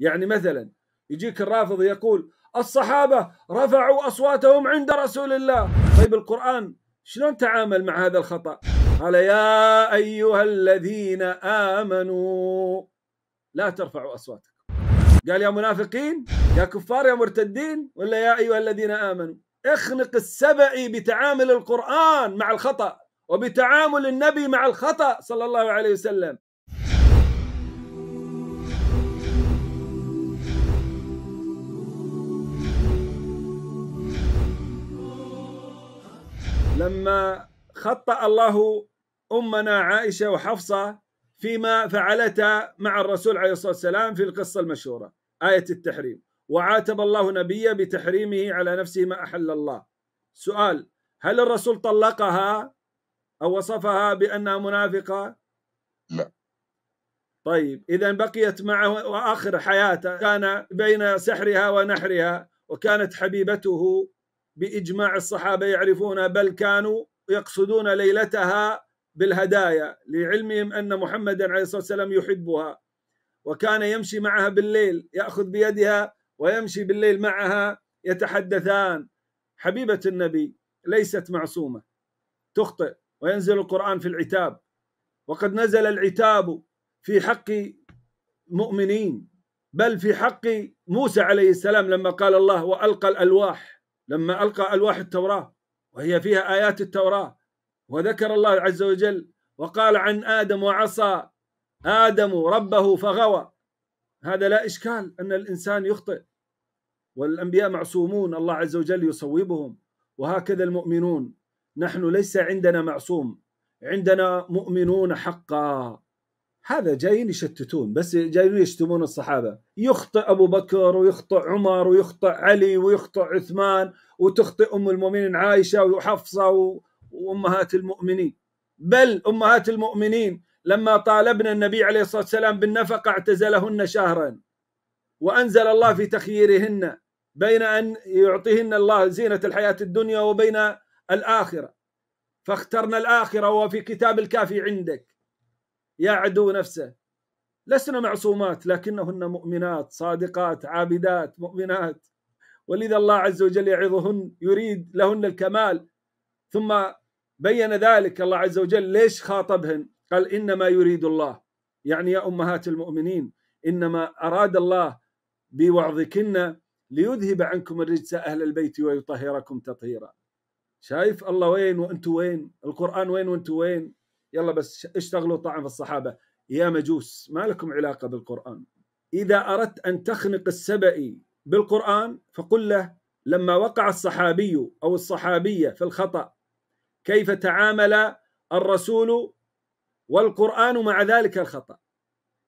يعني مثلا يجيك الرافض يقول الصحابة رفعوا أصواتهم عند رسول الله طيب القرآن شلون تعامل مع هذا الخطأ قال يا أيها الذين آمنوا لا ترفعوا أصواتكم قال يا منافقين يا كفار يا مرتدين ولا يا أيها الذين آمنوا اخنق السبئي بتعامل القرآن مع الخطأ وبتعامل النبي مع الخطأ صلى الله عليه وسلم لما خطأ الله أمنا عائشة وحفصة فيما فعلتا مع الرسول عليه الصلاة والسلام في القصة المشهورة آية التحريم وعاتب الله نبيه بتحريمه على نفسه ما أحل الله سؤال هل الرسول طلقها أو وصفها بأنها منافقة لا طيب إذا بقيت معه وآخر حياته كان بين سحرها ونحرها وكانت حبيبته باجماع الصحابه يعرفون بل كانوا يقصدون ليلتها بالهدايا لعلمهم ان محمدا عليه الصلاه والسلام يحبها وكان يمشي معها بالليل ياخذ بيدها ويمشي بالليل معها يتحدثان حبيبه النبي ليست معصومه تخطئ وينزل القران في العتاب وقد نزل العتاب في حق مؤمنين بل في حق موسى عليه السلام لما قال الله والقى الالواح لما ألقى ألواح التوراة وهي فيها آيات التوراة وذكر الله عز وجل وقال عن آدم وعصى آدم ربه فغوى هذا لا إشكال أن الإنسان يخطئ والأنبياء معصومون الله عز وجل يصوبهم وهكذا المؤمنون نحن ليس عندنا معصوم عندنا مؤمنون حقا هذا جايين يشتتون بس جايين يشتمون الصحابه يخطئ ابو بكر ويخطئ عمر ويخطئ علي ويخطئ عثمان وتخطئ ام المؤمنين عائشه وحفصه وامهات المؤمنين بل امهات المؤمنين لما طالبنا النبي عليه الصلاه والسلام بالنفقه اعتزلهن شهرا وانزل الله في تخييرهن بين ان يعطيهن الله زينه الحياه الدنيا وبين الاخره فاخترنا الاخره وفي كتاب الكافي عندك يا عدو نفسه لسنا معصومات لكنهن مؤمنات صادقات عابدات مؤمنات ولذا الله عز وجل يعظهن يريد لهن الكمال ثم بين ذلك الله عز وجل ليش خاطبهن قال انما يريد الله يعني يا امهات المؤمنين انما اراد الله بوعظكن ليذهب عنكم الرجس اهل البيت ويطهركم تطهيرا شايف الله وين وانتم وين القران وين وانتم وين يلا بس اشتغلوا طعن في الصحابة يا مجوس ما لكم علاقة بالقرآن إذا أردت أن تخنق السبئي بالقرآن فقل له لما وقع الصحابي أو الصحابية في الخطأ كيف تعامل الرسول والقرآن مع ذلك الخطأ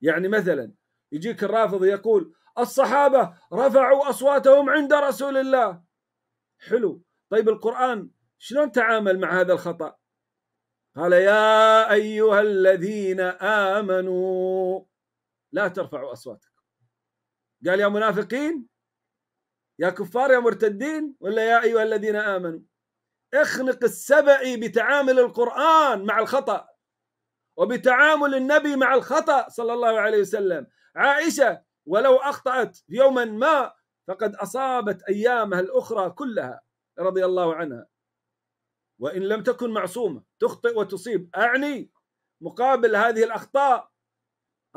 يعني مثلا يجيك الرافض يقول الصحابة رفعوا أصواتهم عند رسول الله حلو طيب القرآن شلون تعامل مع هذا الخطأ قال يا أيها الذين آمنوا لا ترفعوا أصواتكم قال يا منافقين يا كفار يا مرتدين ولا يا أيها الذين آمنوا اخنق السبعي بتعامل القرآن مع الخطأ وبتعامل النبي مع الخطأ صلى الله عليه وسلم عائشة ولو أخطأت يوما ما فقد أصابت أيامها الأخرى كلها رضي الله عنها وإن لم تكن معصومة تخطئ وتصيب أعني مقابل هذه الأخطاء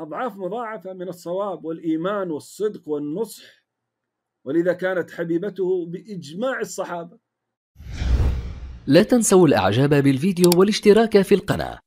أضعاف مضاعفة من الصواب والإيمان والصدق والنصح ولذا كانت حبيبته بإجماع الصحابة لا تنسوا الإعجاب بالفيديو والاشتراك في القناة